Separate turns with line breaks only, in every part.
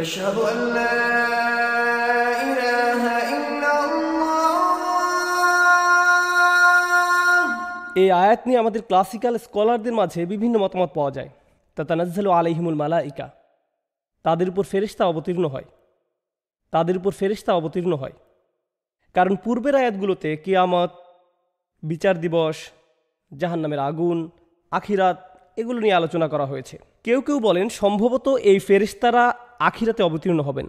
أشهد أن لا إله إلا الله এই আয়াত নিয়ে আমাদের ক্লাসিক্যাল স্কলারদের মাঝে বিভিন্ন মতামত পাওয়া যায় তা তানাজ্জাল আলহিমুল মালাইকা তাদের উপর ফেরিস্তা অবতীর্ণ হয় তাদের উপর ফেরিস্তা অবতীর্ণ হয় কারণ পূর্বের আয়াতগুলোতে কেয়ামত বিচার দিবস জাহান্নামের আগুন আখিরাত এগুলো নিয়ে আলোচনা করা হয়েছে কেউ কেউ বলেন সম্ভবত এই ফেরিস্তারা আখিরাতে অবতীর্ণ হবেন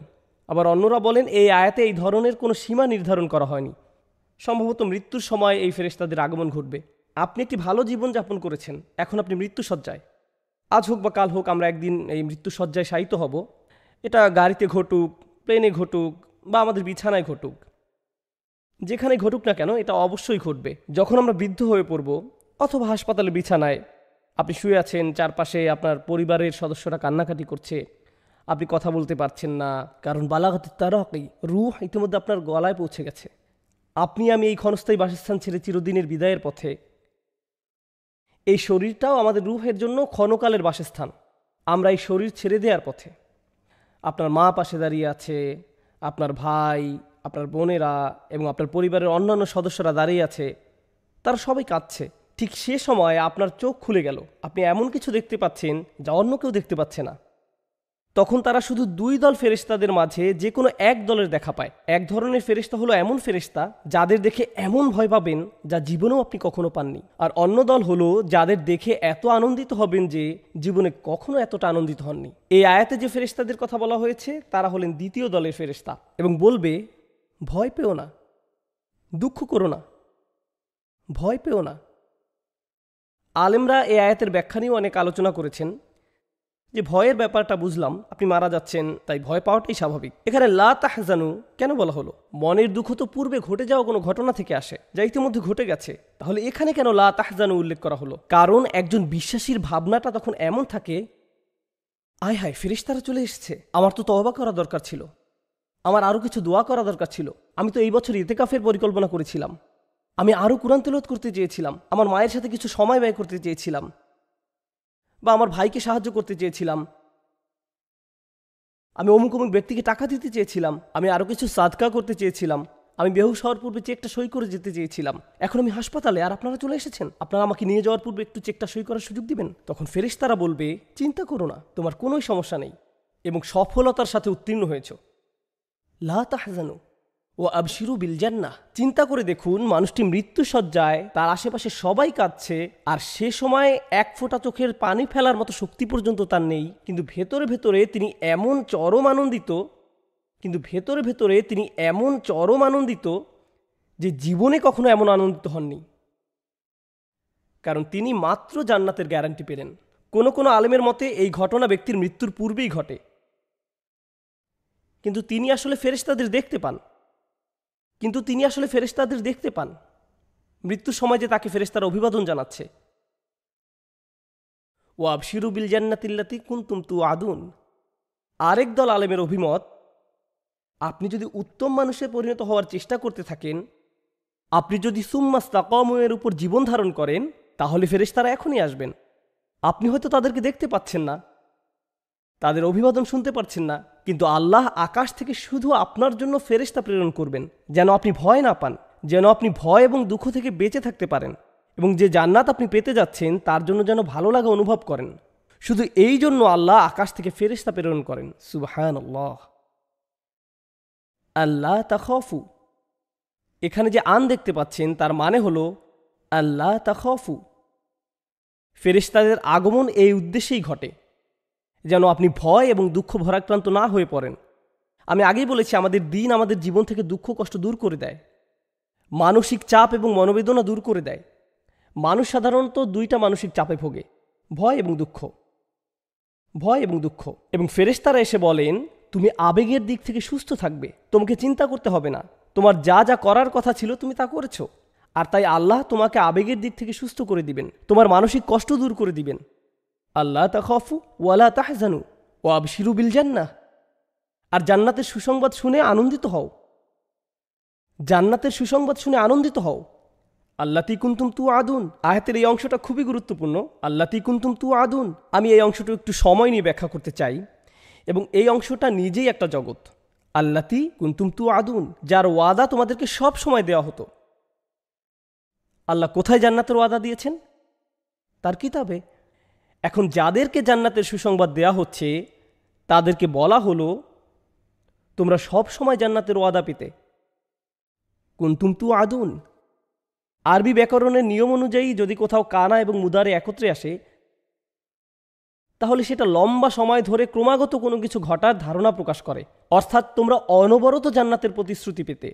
আবার অন্যরা বলেন এই আয়াতে এই ধরনের কোনো সীমা নির্ধারণ করা হয়নি সম্ভবত মৃত্যুর সময় এই ফেরেস্তাদের আগমন ঘটবে আপনি একটি ভালো জীবনযাপন করেছেন এখন আপনি মৃত্যুসজ্জায় আজ হোক বা কাল হোক আমরা একদিন এই মৃত্যুসজ্জায় শায়িত হব এটা গাড়িতে ঘটুক প্লেনে ঘটুক বা আমাদের বিছানায় ঘটুক যেখানে ঘটুক না কেন এটা অবশ্যই ঘটবে যখন আমরা বৃদ্ধ হয়ে পড়ব অথবা হাসপাতালে বিছানায় আপনি শুয়ে আছেন চারপাশে আপনার পরিবারের সদস্যরা কান্নাকাটি করছে আপনি কথা বলতে পারছেন না কারণ বালাগত তারকি রুহ ইতিমধ্যে আপনার গলায় পৌঁছে গেছে আপনি আমি এই ক্ষণস্থায়ী বাসস্থান ছেড়ে চিরদিনের বিদায়ের পথে এই শরীরটাও আমাদের রুহের জন্য ক্ষণকালের বাসস্থান আমরা এই শরীর ছেড়ে দেওয়ার পথে আপনার মা পাশে দাঁড়িয়ে আছে আপনার ভাই আপনার বোনেরা এবং আপনার পরিবারের অন্যান্য সদস্যরা দাঁড়িয়ে আছে তারা সবাই কাঁদছে ঠিক সে সময় আপনার চোখ খুলে গেল আপনি এমন কিছু দেখতে পাচ্ছেন যা অন্য কেউ দেখতে পাচ্ছে না তখন তারা শুধু দুই দল ফেরিস্তাদের মাঝে যে কোনো এক দলের দেখা পায় এক ধরনের ফেরিস্তা হলো এমন ফেরিস্তা যাদের দেখে এমন ভয় পাবেন যা জীবনেও আপনি কখনো পাননি আর অন্য দল হলো যাদের দেখে এত আনন্দিত হবেন যে জীবনে কখনো এতটা আনন্দিত হননি এই আয়াতে যে ফেরিস্তাদের কথা বলা হয়েছে তারা হলেন দ্বিতীয় দলের ফেরিস্তা এবং বলবে ভয় পেও না দুঃখ করো না ভয় পেও না আলেমরা এ আয়াতের ব্যাখ্যা নিয়েও অনেক আলোচনা করেছেন যে ভয়ের ব্যাপারটা বুঝলাম আপনি মারা যাচ্ছেন তাই ভয় পাওয়াটাই স্বাভাবিক এখানে লা তাহজানু কেন বলা হলো মনের দুঃখ তো পূর্বে ঘটে যাওয়া কোনো ঘটনা থেকে আসে যা ইতিমধ্যে ঘটে গেছে তাহলে এখানে কেন লা তাহজানু উল্লেখ করা হলো কারণ একজন বিশ্বাসীর ভাবনাটা তখন এমন থাকে আয় হায় ফেরিস্তারা চলে এসেছে আমার তো তবা করা দরকার ছিল আমার আরও কিছু দোয়া করা দরকার ছিল আমি তো এই বছর ইতেকাফের পরিকল্পনা করেছিলাম আমি আরও কোরআন তেলত করতে চেয়েছিলাম আমার মায়ের সাথে কিছু সময় ব্যয় করতে চেয়েছিলাম বা আমার ভাইকে সাহায্য করতে চেয়েছিলাম আমি অমুক অমুক ব্যক্তিকে টাকা দিতে চেয়েছিলাম আমি আরও কিছু সাদকা করতে চেয়েছিলাম আমি বেহু হওয়ার পূর্বে চেকটা সই করে যেতে চেয়েছিলাম এখন আমি হাসপাতালে আর আপনারা চলে এসেছেন আপনারা আমাকে নিয়ে যাওয়ার পূর্বে একটু চেকটা সই করার সুযোগ দিবেন তখন ফেরেশ তারা বলবে চিন্তা করো না তোমার কোনোই সমস্যা নেই এবং সফলতার সাথে উত্তীর্ণ হয়েছ লা তাহজানু ও আবশিরু না চিন্তা করে দেখুন মানুষটি মৃত্যুসজ্জায় তার আশেপাশে সবাই কাঁদছে আর সে সময় এক ফোঁটা চোখের পানি ফেলার মতো শক্তি পর্যন্ত তার নেই কিন্তু ভেতরে ভেতরে তিনি এমন চরম আনন্দিত কিন্তু ভেতরে ভেতরে তিনি এমন চরম আনন্দিত যে জীবনে কখনো এমন আনন্দিত হননি কারণ তিনি মাত্র জান্নাতের গ্যারান্টি পেলেন কোনো কোনো আলেমের মতে এই ঘটনা ব্যক্তির মৃত্যুর পূর্বেই ঘটে কিন্তু তিনি আসলে ফেরেশতাদের দেখতে পান কিন্তু তিনি আসলে ফেরেস্তাদের দেখতে পান মৃত্যুর সময় যে তাকে ফেরেস্তার অভিবাদন জানাচ্ছে ও আবশিরু বিল জান্নাতিল্লাতি কুন্তুম তু আদুন আরেক দল আলেমের অভিমত আপনি যদি উত্তম মানুষে পরিণত হওয়ার চেষ্টা করতে থাকেন আপনি যদি সুম্মাস কমের উপর জীবন ধারণ করেন তাহলে ফেরেশতারা এখনই আসবেন আপনি হয়তো তাদেরকে দেখতে পাচ্ছেন না তাদের অভিবাদন শুনতে পারছেন না কিন্তু আল্লাহ আকাশ থেকে শুধু আপনার জন্য ফেরেস্তা প্রেরণ করবেন যেন আপনি ভয় না পান যেন আপনি ভয় এবং দুঃখ থেকে বেঁচে থাকতে পারেন এবং যে জান্নাত আপনি পেতে যাচ্ছেন তার জন্য যেন ভালো লাগা অনুভব করেন শুধু এই জন্য আল্লাহ আকাশ থেকে ফেরেস্তা প্রেরণ করেন সুবহান আল্লাহ আল্লাহ তাখফু এখানে যে আন দেখতে পাচ্ছেন তার মানে হল আল্লাহ তাখফু ফেরিস্তাদের আগমন এই উদ্দেশ্যেই ঘটে যেন আপনি ভয় এবং দুঃখ ভরাক্রান্ত না হয়ে পড়েন আমি আগেই বলেছি আমাদের দিন আমাদের জীবন থেকে দুঃখ কষ্ট দূর করে দেয় মানসিক চাপ এবং মনোবেদনা দূর করে দেয় মানুষ সাধারণত দুইটা মানসিক চাপে ভোগে ভয় এবং দুঃখ ভয় এবং দুঃখ এবং ফেরেস্তারা এসে বলেন তুমি আবেগের দিক থেকে সুস্থ থাকবে তোমাকে চিন্তা করতে হবে না তোমার যা যা করার কথা ছিল তুমি তা করেছো আর তাই আল্লাহ তোমাকে আবেগের দিক থেকে সুস্থ করে দিবেন তোমার মানসিক কষ্ট দূর করে দিবেন আল্লাহ তা তাখফু ওয়ালা তাহজানু ও আবশিরু বিল জান্না আর জান্নাতের সুসংবাদ শুনে আনন্দিত হও জান্নাতের সুসংবাদ শুনে আনন্দিত হও আল্লাতি কুন্তুম তু আদুন আয়াতের এই অংশটা খুবই গুরুত্বপূর্ণ আল্লাতি কুন্তুম তু আদুন আমি এই অংশটা একটু সময় নিয়ে ব্যাখ্যা করতে চাই এবং এই অংশটা নিজেই একটা জগৎ আল্লাতি কুন্তুম তু আদুন যার ওয়াদা তোমাদেরকে সব সময় দেওয়া হতো আল্লাহ কোথায় জান্নাতের ওয়াদা দিয়েছেন তার কিতাবে এখন যাদেরকে জান্নাতের সুসংবাদ দেয়া হচ্ছে তাদেরকে বলা হলো তোমরা সব সময় জান্নাতের ওয়াদা পেতে কুন্তুম তু আদুন আরবি ব্যাকরণের নিয়ম অনুযায়ী যদি কোথাও কানা এবং মুদারে একত্রে আসে তাহলে সেটা লম্বা সময় ধরে ক্রমাগত কোনো কিছু ঘটার ধারণা প্রকাশ করে অর্থাৎ তোমরা অনবরত জান্নাতের প্রতিশ্রুতি পেতে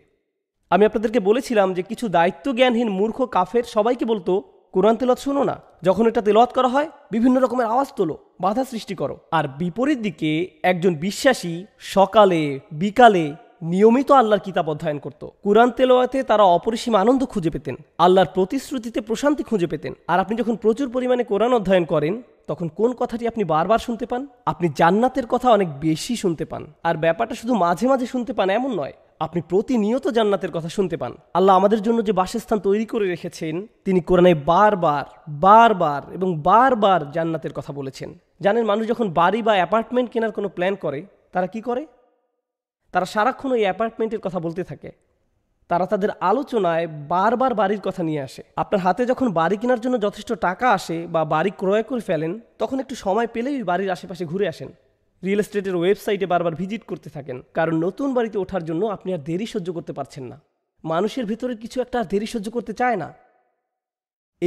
আমি আপনাদেরকে বলেছিলাম যে কিছু দায়িত্ব জ্ঞানহীন মূর্খ কাফের সবাইকে বলতো কোরআন তেলত শুনো না যখন এটা তেলত করা হয় বিভিন্ন রকমের আওয়াজ তোলো বাধা সৃষ্টি করো আর বিপরীত দিকে একজন বিশ্বাসী সকালে বিকালে নিয়মিত আল্লাহর কিতাব অধ্যয়ন করত কোরআন তেলোয়াতে তারা অপরিসীম আনন্দ খুঁজে পেতেন আল্লাহর প্রতিশ্রুতিতে প্রশান্তি খুঁজে পেতেন আর আপনি যখন প্রচুর পরিমাণে কোরআন অধ্যয়ন করেন তখন কোন কথাটি আপনি বারবার শুনতে পান আপনি জান্নাতের কথা অনেক বেশি শুনতে পান আর ব্যাপারটা শুধু মাঝে মাঝে শুনতে পান এমন নয় আপনি প্রতিনিয়ত জান্নাতের কথা শুনতে পান আল্লাহ আমাদের জন্য যে বাসস্থান তৈরি করে রেখেছেন তিনি কোরআনে বারবার বারবার এবং বারবার জান্নাতের কথা বলেছেন জানেন মানুষ যখন বাড়ি বা অ্যাপার্টমেন্ট কেনার কোনো প্ল্যান করে তারা কি করে তারা সারাক্ষণ ওই অ্যাপার্টমেন্টের কথা বলতে থাকে তারা তাদের আলোচনায় বারবার বাড়ির কথা নিয়ে আসে আপনার হাতে যখন বাড়ি কেনার জন্য যথেষ্ট টাকা আসে বা বাড়ি ক্রয় করে ফেলেন তখন একটু সময় পেলেই বাড়ির আশেপাশে ঘুরে আসেন রিয়েল এস্টেটের ওয়েবসাইটে বারবার ভিজিট করতে থাকেন কারণ নতুন বাড়িতে ওঠার জন্য আপনি আর দেরি সহ্য করতে পারছেন না মানুষের ভেতরে কিছু একটা আর দেরি সহ্য করতে চায় না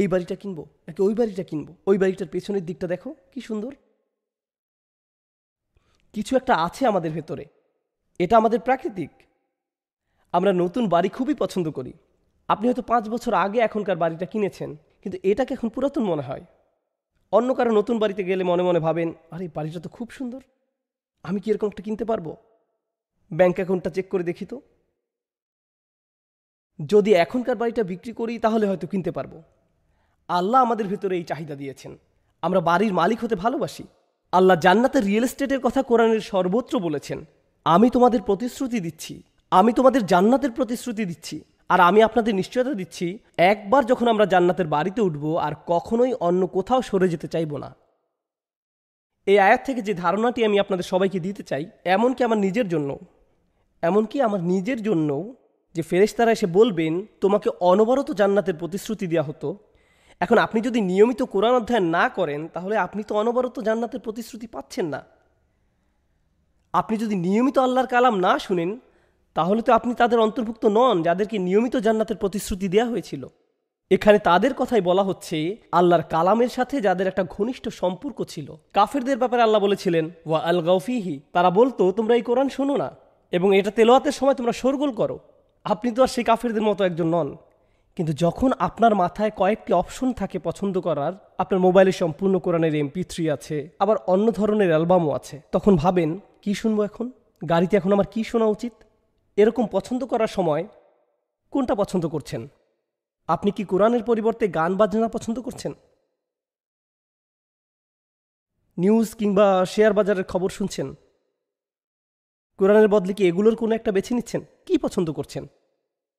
এই বাড়িটা কিনবো নাকি ওই বাড়িটা কিনবো ওই বাড়িটার পেছনের দিকটা দেখো কি সুন্দর কিছু একটা আছে আমাদের ভেতরে এটা আমাদের প্রাকৃতিক আমরা নতুন বাড়ি খুবই পছন্দ করি আপনি হয়তো পাঁচ বছর আগে এখনকার বাড়িটা কিনেছেন কিন্তু এটাকে এখন পুরাতন মনে হয় অন্য কারো নতুন বাড়িতে গেলে মনে মনে ভাবেন আরে বাড়িটা তো খুব সুন্দর আমি কি এরকম একটা কিনতে পারবো ব্যাঙ্ক অ্যাকাউন্টটা চেক করে দেখি তো যদি এখনকার বাড়িটা বিক্রি করি তাহলে হয়তো কিনতে পারবো আল্লাহ আমাদের ভেতরে এই চাহিদা দিয়েছেন আমরা বাড়ির মালিক হতে ভালোবাসি আল্লাহ জান্নাতের রিয়েল এস্টেটের কথা কোরআনের সর্বত্র বলেছেন আমি তোমাদের প্রতিশ্রুতি দিচ্ছি আমি তোমাদের জান্নাতের প্রতিশ্রুতি দিচ্ছি আর আমি আপনাদের নিশ্চয়তা দিচ্ছি একবার যখন আমরা জান্নাতের বাড়িতে উঠব আর কখনোই অন্য কোথাও সরে যেতে চাইব না এই আয়াত থেকে যে ধারণাটি আমি আপনাদের সবাইকে দিতে চাই এমনকি আমার নিজের জন্য এমনকি আমার নিজের জন্য যে ফেরেশতারা এসে বলবেন তোমাকে অনবরত জান্নাতের প্রতিশ্রুতি দেওয়া হতো এখন আপনি যদি নিয়মিত কোরআন অধ্যয়ন না করেন তাহলে আপনি তো অনবরত জান্নাতের প্রতিশ্রুতি পাচ্ছেন না আপনি যদি নিয়মিত আল্লাহর কালাম না শুনেন তাহলে তো আপনি তাদের অন্তর্ভুক্ত নন যাদেরকে নিয়মিত জান্নাতের প্রতিশ্রুতি দেওয়া হয়েছিল এখানে তাদের কথাই বলা হচ্ছে আল্লাহর কালামের সাথে যাদের একটা ঘনিষ্ঠ সম্পর্ক ছিল কাফেরদের ব্যাপারে আল্লাহ বলেছিলেন ওয়া আল গাউফিহি তারা বলতো তোমরা এই কোরআন শোনো না এবং এটা তেলোয়াতের সময় তোমরা শোরগোল করো আপনি তো আর সেই কাফেরদের মতো একজন নন কিন্তু যখন আপনার মাথায় কয়েকটি অপশন থাকে পছন্দ করার আপনার মোবাইলে সম্পূর্ণ কোরআনের এমপি থ্রি আছে আবার অন্য ধরনের অ্যালবামও আছে তখন ভাবেন কি শুনবো এখন গাড়িতে এখন আমার কি শোনা উচিত এরকম পছন্দ করার সময় কোনটা পছন্দ করছেন আপনি কি কোরআনের পরিবর্তে গান বাজনা পছন্দ করছেন নিউজ কিংবা শেয়ার বাজারের খবর শুনছেন কোরআনের বদলে কি এগুলোর কোনো একটা বেছে নিচ্ছেন কি পছন্দ করছেন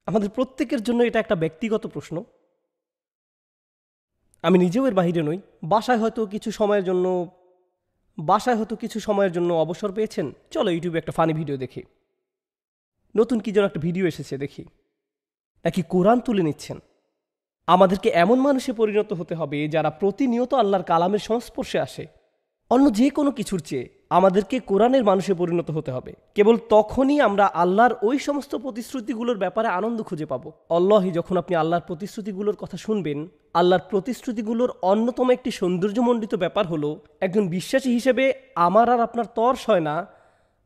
আমাদের প্রত্যেকের জন্য এটা একটা ব্যক্তিগত প্রশ্ন আমি নিজেও এর বাহিরে নই বাসায় হয়তো কিছু সময়ের জন্য বাসায় হয়তো কিছু সময়ের জন্য অবসর পেয়েছেন চলো ইউটিউবে একটা ফানি ভিডিও দেখি নতুন কি যেন একটা ভিডিও এসেছে দেখি নাকি কোরআন তুলে নিচ্ছেন আমাদেরকে এমন মানুষে পরিণত হতে হবে যারা প্রতিনিয়ত আল্লাহর কালামের সংস্পর্শে আসে অন্য যে কোনো কিছুর চেয়ে আমাদেরকে কোরআনের মানুষে পরিণত হতে হবে কেবল তখনই আমরা আল্লাহর ওই সমস্ত প্রতিশ্রুতিগুলোর ব্যাপারে আনন্দ খুঁজে পাব অল্লাহ যখন আপনি আল্লাহর প্রতিশ্রুতিগুলোর কথা শুনবেন আল্লাহর প্রতিশ্রুতিগুলোর অন্যতম একটি সৌন্দর্যমণ্ডিত ব্যাপার হলো একজন বিশ্বাসী হিসেবে আমার আর আপনার তর্স হয় না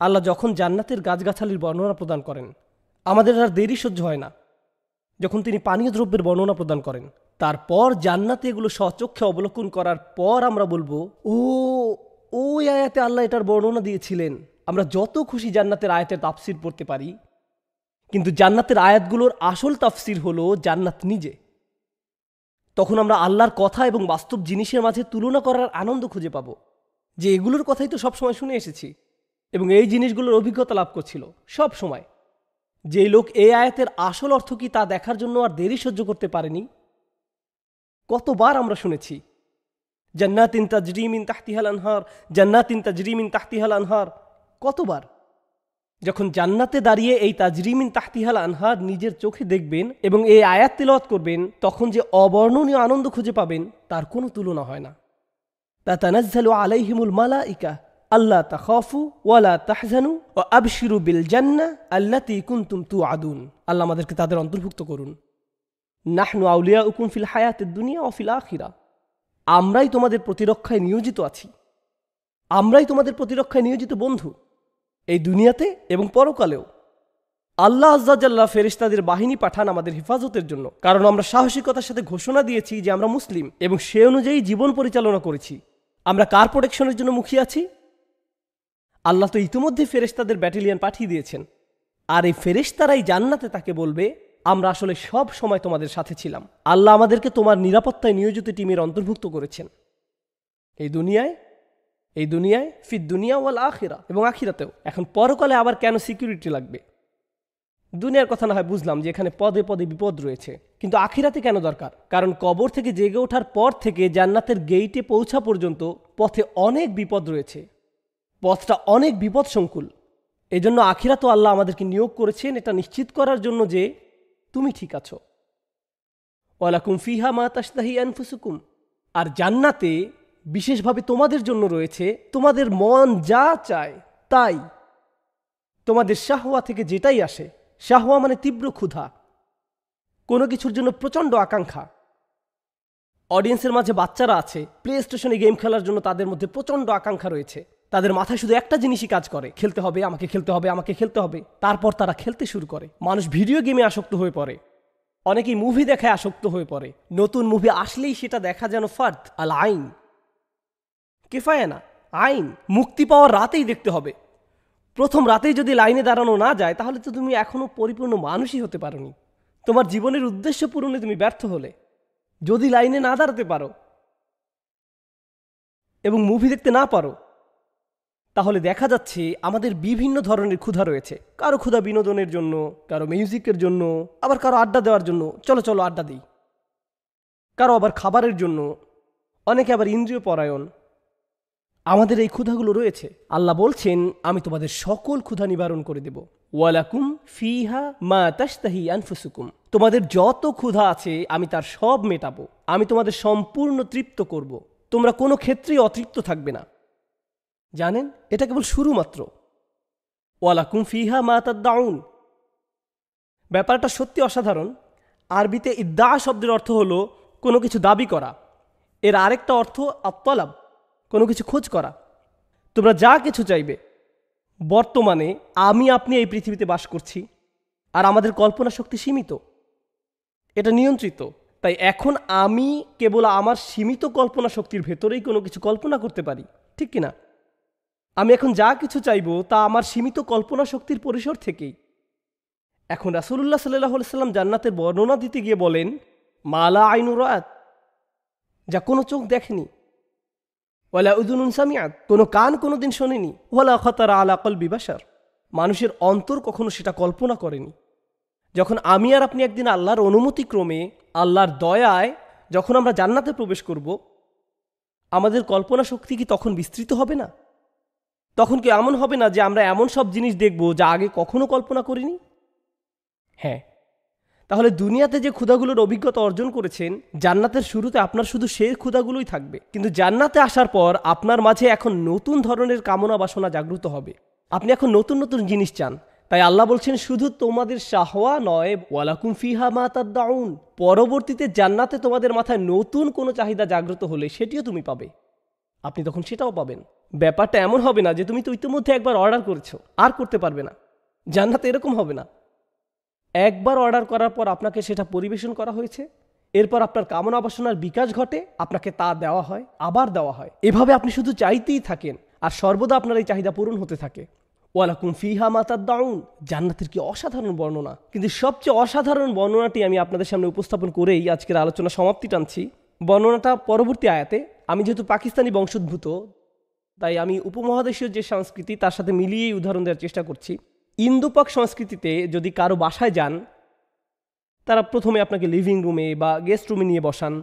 আল্লাহ যখন জান্নাতের গাছগাছালির বর্ণনা প্রদান করেন আমাদের আর দেরি সহ্য হয় না যখন তিনি পানীয় দ্রব্যের বর্ণনা প্রদান করেন তারপর জান্নাতে এগুলো সচক্ষে অবলোকন করার পর আমরা বলবো ও ওই আয়াতে আল্লাহ এটার বর্ণনা দিয়েছিলেন আমরা যত খুশি জান্নাতের আয়াতের তাফসির পড়তে পারি কিন্তু জান্নাতের আয়াতগুলোর আসল তাফসির হলো জান্নাত নিজে তখন আমরা আল্লাহর কথা এবং বাস্তব জিনিসের মাঝে তুলনা করার আনন্দ খুঁজে পাবো যে এগুলোর কথাই তো সবসময় শুনে এসেছি এবং এই জিনিসগুলোর অভিজ্ঞতা লাভ করছিল সব সময়। যে লোক এ আয়াতের আসল অর্থ কি তা দেখার জন্য আর দেরি সহ্য করতে পারেনি কতবার আমরা শুনেছি জান্নাত ইন তাজরিম ইন তাহতিহাল আনহার জান্নাত ইন তাজরিম ইন তাহতিহাল আনহার কতবার যখন জান্নাতে দাঁড়িয়ে এই ইন তাহতিহাল আনহার নিজের চোখে দেখবেন এবং এই আয়াত তিলত করবেন তখন যে অবর্ণনীয় আনন্দ খুঁজে পাবেন তার কোনো তুলনা হয় না তা তানাজ্জালু আলাইহিমুল মালা ইকা আল্লাহ তাহফু ওয়ালা তাহজানু ও আবশিরু বিল জান্না আল্লা তি কুন্তুম তু আদুন আল্লাহ আমাদেরকে তাদের অন্তর্ভুক্ত করুন নাহনু আউলিয়া উকুম ফিল হায়াতের দুনিয়া ও ফিল আখিরা আমরাই তোমাদের প্রতিরক্ষায় নিয়োজিত আছি আমরাই তোমাদের প্রতিরক্ষায় নিয়োজিত বন্ধু এই দুনিয়াতে এবং পরকালেও আল্লাহ আজ্জাজাল্লাহ ফেরিস্তাদের বাহিনী পাঠান আমাদের হেফাজতের জন্য কারণ আমরা সাহসিকতার সাথে ঘোষণা দিয়েছি যে আমরা মুসলিম এবং সে অনুযায়ী জীবন পরিচালনা করেছি আমরা কার প্রোটেকশনের জন্য মুখিয়ে আছি আল্লাহ তো ইতিমধ্যে ফেরেস্তাদের ব্যাটালিয়ান পাঠিয়ে দিয়েছেন আর এই ফেরেস্তারাই জান্নাতে তাকে বলবে আমরা আসলে সব সময় তোমাদের সাথে ছিলাম আল্লাহ আমাদেরকে তোমার নিরাপত্তায় নিয়োজিত টিমের অন্তর্ভুক্ত করেছেন এই দুনিয়ায় এই দুনিয়ায় ফির দুনিয়া ওয়াল আখিরা এবং আখিরাতেও এখন পরকালে আবার কেন সিকিউরিটি লাগবে দুনিয়ার কথা না হয় বুঝলাম যে এখানে পদে পদে বিপদ রয়েছে কিন্তু আখিরাতে কেন দরকার কারণ কবর থেকে জেগে ওঠার পর থেকে জান্নাতের গেইটে পৌঁছা পর্যন্ত পথে অনেক বিপদ রয়েছে পথটা অনেক বিপদসংকুল এজন্য আখিরা তো আল্লাহ আমাদেরকে নিয়োগ করেছেন এটা নিশ্চিত করার জন্য যে তুমি ঠিক আছো ওয়ালাকুম ফিহা মা আনফুসুকুম আর জান্নাতে বিশেষভাবে তোমাদের জন্য রয়েছে তোমাদের মন যা চায় তাই তোমাদের শাহওয়া থেকে যেটাই আসে শাহওয়া মানে তীব্র ক্ষুধা কোনো কিছুর জন্য প্রচণ্ড আকাঙ্ক্ষা অডিয়েন্সের মাঝে বাচ্চারা আছে প্লে স্টেশনে গেম খেলার জন্য তাদের মধ্যে প্রচণ্ড আকাঙ্ক্ষা রয়েছে তাদের মাথায় শুধু একটা জিনিসই কাজ করে খেলতে হবে আমাকে খেলতে হবে আমাকে খেলতে হবে তারপর তারা খেলতে শুরু করে মানুষ ভিডিও গেমে আসক্ত হয়ে পড়ে অনেকেই মুভি দেখায় আসক্ত হয়ে পড়ে নতুন মুভি আসলেই সেটা দেখা যেন ফার্দ আল আইন কেফায় না আইন মুক্তি পাওয়ার রাতেই দেখতে হবে প্রথম রাতেই যদি লাইনে দাঁড়ানো না যায় তাহলে তো তুমি এখনও পরিপূর্ণ মানুষই হতে পারোনি তোমার জীবনের উদ্দেশ্য পূরণে তুমি ব্যর্থ হলে যদি লাইনে না দাঁড়াতে পারো এবং মুভি দেখতে না পারো তাহলে দেখা যাচ্ছে আমাদের বিভিন্ন ধরনের ক্ষুধা রয়েছে কারো ক্ষুধা বিনোদনের জন্য কারো মিউজিকের জন্য আবার কারো আড্ডা দেওয়ার জন্য চলো চলো আড্ডা দিই কারো আবার খাবারের জন্য অনেকে আবার ইন্দ্রিয় পরায়ণ আমাদের এই ক্ষুধাগুলো রয়েছে আল্লাহ বলছেন আমি তোমাদের সকল ক্ষুধা নিবারণ করে দেব ওয়ালাকুম ফিহা মা তাস্তাহি আনফুসুকুম তোমাদের যত ক্ষুধা আছে আমি তার সব মেটাবো আমি তোমাদের সম্পূর্ণ তৃপ্ত করব তোমরা কোনো ক্ষেত্রেই অতৃপ্ত থাকবে না জানেন এটা কেবল শুরু মাত্র ওয়ালাকুম ফিহা মাতার দাউন ব্যাপারটা সত্যি অসাধারণ আরবিতে ইদ্দা শব্দের অর্থ হলো কোনো কিছু দাবি করা এর আরেকটা অর্থ আত্মলাভ কোনো কিছু খোঁজ করা তোমরা যা কিছু চাইবে বর্তমানে আমি আপনি এই পৃথিবীতে বাস করছি আর আমাদের কল্পনা শক্তি সীমিত এটা নিয়ন্ত্রিত তাই এখন আমি কেবল আমার সীমিত কল্পনা শক্তির ভেতরেই কোনো কিছু কল্পনা করতে পারি ঠিক কিনা আমি এখন যা কিছু চাইব তা আমার সীমিত কল্পনা শক্তির পরিসর থেকেই এখন রাসুলুল্লাহ সাল্লাহ সাল্লাম জান্নাতের বর্ণনা দিতে গিয়ে বলেন মালা আইনুরাত যা কোনো চোখ দেখেনি ওয়ালা উদুন সামিয়াত কোনো কান কোনো দিন শোনেনি ওয়ালা খতার আলা বিবাসার মানুষের অন্তর কখনো সেটা কল্পনা করেনি যখন আমি আর আপনি একদিন আল্লাহর অনুমতিক্রমে আল্লাহর দয়ায় যখন আমরা জান্নাতে প্রবেশ করব আমাদের কল্পনা শক্তি কি তখন বিস্তৃত হবে না তখন কি এমন হবে না যে আমরা এমন সব জিনিস দেখব যা আগে কখনো কল্পনা করিনি হ্যাঁ তাহলে দুনিয়াতে যে ক্ষুধাগুলোর অভিজ্ঞতা অর্জন করেছেন জান্নাতের শুরুতে আপনার শুধু সেই ক্ষুধাগুলোই থাকবে কিন্তু জান্নাতে আসার পর আপনার মাঝে এখন নতুন ধরনের কামনা বাসনা জাগ্রত হবে আপনি এখন নতুন নতুন জিনিস চান তাই আল্লাহ বলছেন শুধু তোমাদের শাহওয়া নয় ওয়ালাকুম ফিহা মাতার দাউন পরবর্তীতে জান্নাতে তোমাদের মাথায় নতুন কোনো চাহিদা জাগ্রত হলে সেটিও তুমি পাবে আপনি তখন সেটাও পাবেন ব্যাপারটা এমন হবে না যে তুমি তো ইতিমধ্যে একবার অর্ডার করেছো আর করতে পারবে না জান্নাতে এরকম হবে না একবার অর্ডার করার পর আপনাকে সেটা পরিবেশন করা হয়েছে এরপর আপনার কামনা বাসনার বিকাশ ঘটে আপনাকে তা দেওয়া হয় আবার দেওয়া হয় এভাবে আপনি শুধু চাইতেই থাকেন আর সর্বদা আপনার এই চাহিদা পূরণ হতে থাকে ওয়ালাকুম ফিহা মাতার দাউন জান্নাতের কি অসাধারণ বর্ণনা কিন্তু সবচেয়ে অসাধারণ বর্ণনাটি আমি আপনাদের সামনে উপস্থাপন করেই আজকের আলোচনা সমাপ্তি টানছি বর্ণনাটা পরবর্তী আয়াতে আমি যেহেতু পাকিস্তানি বংশোদ্ভূত তাই আমি উপমহাদেশীয় যে সংস্কৃতি তার সাথে মিলিয়েই উদাহরণ দেওয়ার চেষ্টা করছি ইন্দোপাক সংস্কৃতিতে যদি কারো বাসায় যান তারা প্রথমে আপনাকে লিভিং রুমে বা গেস্ট রুমে নিয়ে বসান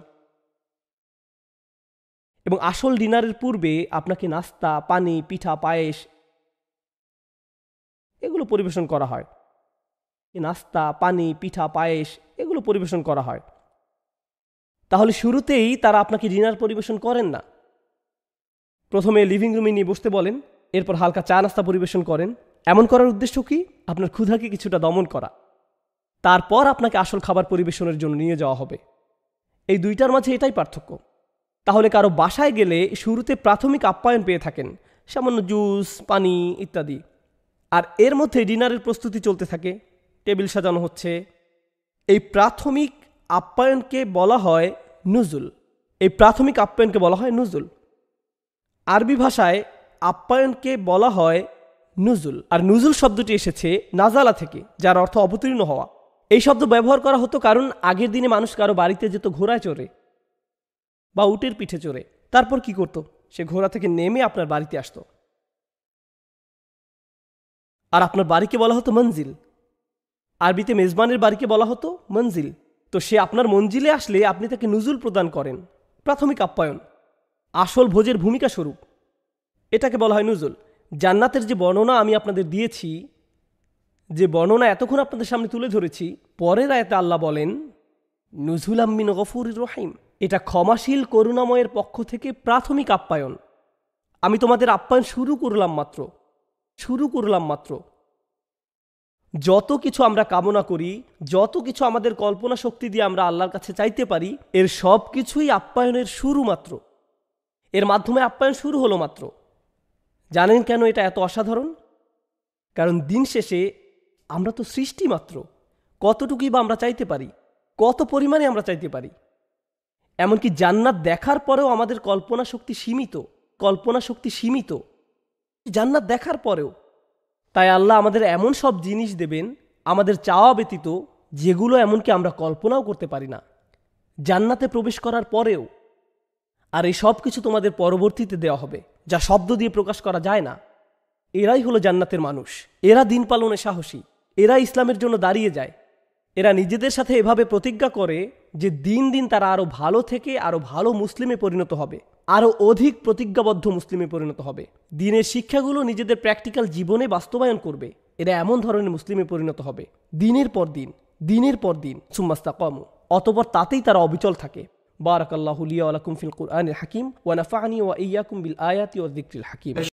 এবং আসল ডিনারের পূর্বে আপনাকে নাস্তা পানি পিঠা পায়েস এগুলো পরিবেশন করা হয় নাস্তা পানি পিঠা পায়েস এগুলো পরিবেশন করা হয় তাহলে শুরুতেই তারা আপনাকে ডিনার পরিবেশন করেন না প্রথমে লিভিং রুমে নিয়ে বসতে বলেন এরপর হালকা চা নাস্তা পরিবেশন করেন এমন করার উদ্দেশ্য কি আপনার ক্ষুধাকে কিছুটা দমন করা তারপর আপনাকে আসল খাবার পরিবেশনের জন্য নিয়ে যাওয়া হবে এই দুইটার মাঝে এটাই পার্থক্য তাহলে কারো বাসায় গেলে শুরুতে প্রাথমিক আপ্যায়ন পেয়ে থাকেন সামান্য জুস পানি ইত্যাদি আর এর মধ্যে ডিনারের প্রস্তুতি চলতে থাকে টেবিল সাজানো হচ্ছে এই প্রাথমিক আপ্যায়নকে বলা হয় নুজুল এই প্রাথমিক আপ্যায়নকে বলা হয় নুজুল আরবি ভাষায় আপ্যায়নকে বলা হয় নুজুল আর নুজুল শব্দটি এসেছে নাজালা থেকে যার অর্থ অবতীর্ণ হওয়া এই শব্দ ব্যবহার করা হতো কারণ আগের দিনে মানুষ কারো বাড়িতে যেত ঘোড়ায় চড়ে বা উটের পিঠে চড়ে তারপর কি করত সে ঘোড়া থেকে নেমে আপনার বাড়িতে আসতো আর আপনার বাড়িকে বলা হতো মঞ্জিল আরবিতে মেজবানের বাড়িকে বলা হতো মঞ্জিল তো সে আপনার মঞ্জিলে আসলে আপনি তাকে নুজুল প্রদান করেন প্রাথমিক আপ্যায়ন আসল ভোজের ভূমিকা স্বরূপ এটাকে বলা হয় নুজুল জান্নাতের যে বর্ণনা আমি আপনাদের দিয়েছি যে বর্ণনা এতক্ষণ আপনাদের সামনে তুলে ধরেছি পরের আয়তে আল্লাহ বলেন নজুল আম্মিন গফুর রহিম এটা ক্ষমাশীল করুণাময়ের পক্ষ থেকে প্রাথমিক আপ্যায়ন আমি তোমাদের আপ্যায়ন শুরু করলাম মাত্র শুরু করলাম মাত্র যত কিছু আমরা কামনা করি যত কিছু আমাদের কল্পনা শক্তি দিয়ে আমরা আল্লাহর কাছে চাইতে পারি এর সব কিছুই আপ্যায়নের শুরু মাত্র এর মাধ্যমে আপ্যায়ন শুরু হলো মাত্র জানেন কেন এটা এত অসাধারণ কারণ দিন শেষে আমরা তো সৃষ্টি মাত্র কতটুকুই বা আমরা চাইতে পারি কত পরিমাণে আমরা চাইতে পারি এমনকি জান্নাত দেখার পরেও আমাদের কল্পনা শক্তি সীমিত কল্পনা শক্তি সীমিত জান্নাত দেখার পরেও তাই আল্লাহ আমাদের এমন সব জিনিস দেবেন আমাদের চাওয়া ব্যতীত যেগুলো এমনকি আমরা কল্পনাও করতে পারি না জান্নাতে প্রবেশ করার পরেও আর এই সব কিছু তোমাদের পরবর্তীতে দেওয়া হবে যা শব্দ দিয়ে প্রকাশ করা যায় না এরাই হলো জান্নাতের মানুষ এরা দিন পালনে সাহসী এরা ইসলামের জন্য দাঁড়িয়ে যায় এরা নিজেদের সাথে এভাবে প্রতিজ্ঞা করে যে দিন দিন তারা আরও ভালো থেকে আরও ভালো মুসলিমে পরিণত হবে আরও অধিক প্রতিজ্ঞাবদ্ধ মুসলিমে পরিণত হবে দিনের শিক্ষাগুলো নিজেদের প্র্যাকটিক্যাল জীবনে বাস্তবায়ন করবে এরা এমন ধরনের মুসলিমে পরিণত হবে দিনের পর দিন দিনের পর দিন সুম্মাস্তা কম অতপর তাতেই তারা অবিচল থাকে বারাকাল্লাহ বারাকাল্লাহুলিয়া আলাকুম ফিল কুরআন হাকিম ওয়ানাফানি ওয়া ইয়াকুম বিল আয়াতি ও জিক্রিল হাকিম